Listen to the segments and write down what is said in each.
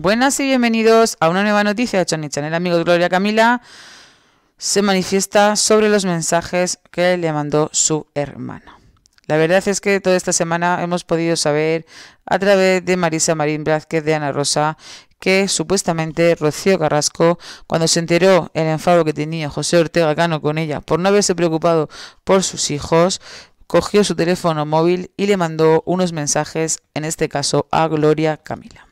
Buenas y bienvenidos a una nueva noticia de Chonichan, El amigo Gloria Camila se manifiesta sobre los mensajes que le mandó su hermana. La verdad es que toda esta semana hemos podido saber a través de Marisa Marín Blázquez de Ana Rosa que supuestamente Rocío Carrasco, cuando se enteró el enfado que tenía José Ortega Cano con ella por no haberse preocupado por sus hijos, cogió su teléfono móvil y le mandó unos mensajes, en este caso a Gloria Camila.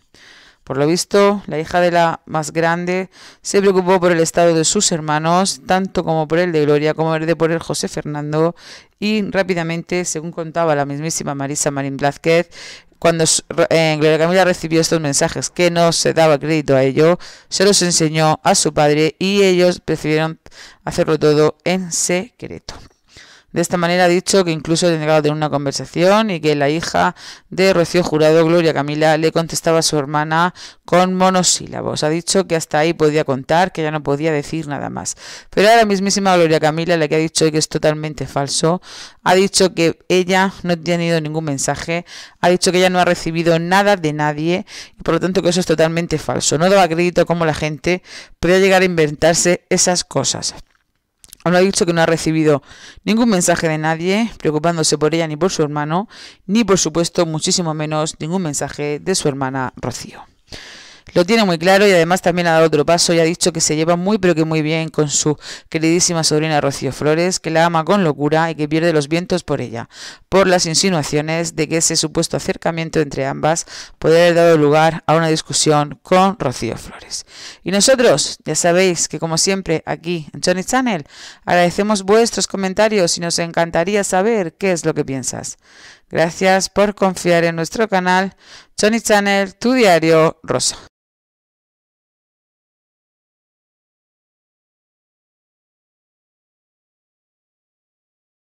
Por lo visto, la hija de la más grande se preocupó por el estado de sus hermanos, tanto como por el de Gloria, como el de por el José Fernando, y rápidamente, según contaba la mismísima Marisa Marín Blázquez, cuando eh, Gloria Camila recibió estos mensajes, que no se daba crédito a ello, se los enseñó a su padre y ellos decidieron hacerlo todo en secreto. De esta manera ha dicho que incluso llegado que tener una conversación y que la hija de Rocío Jurado, Gloria Camila, le contestaba a su hermana con monosílabos. Ha dicho que hasta ahí podía contar, que ya no podía decir nada más. Pero ahora mismísima Gloria Camila, la que ha dicho que es totalmente falso, ha dicho que ella no tiene tenido ningún mensaje, ha dicho que ella no ha recibido nada de nadie y por lo tanto que eso es totalmente falso. No daba crédito cómo la gente puede llegar a inventarse esas cosas. Aún ha dicho que no ha recibido ningún mensaje de nadie preocupándose por ella ni por su hermano, ni por supuesto muchísimo menos ningún mensaje de su hermana Rocío. Lo tiene muy claro y además también ha dado otro paso y ha dicho que se lleva muy pero que muy bien con su queridísima sobrina Rocío Flores, que la ama con locura y que pierde los vientos por ella, por las insinuaciones de que ese supuesto acercamiento entre ambas puede haber dado lugar a una discusión con Rocío Flores. Y nosotros, ya sabéis que como siempre aquí en Johnny Channel, agradecemos vuestros comentarios y nos encantaría saber qué es lo que piensas. Gracias por confiar en nuestro canal Johnny Channel, tu diario Rosa.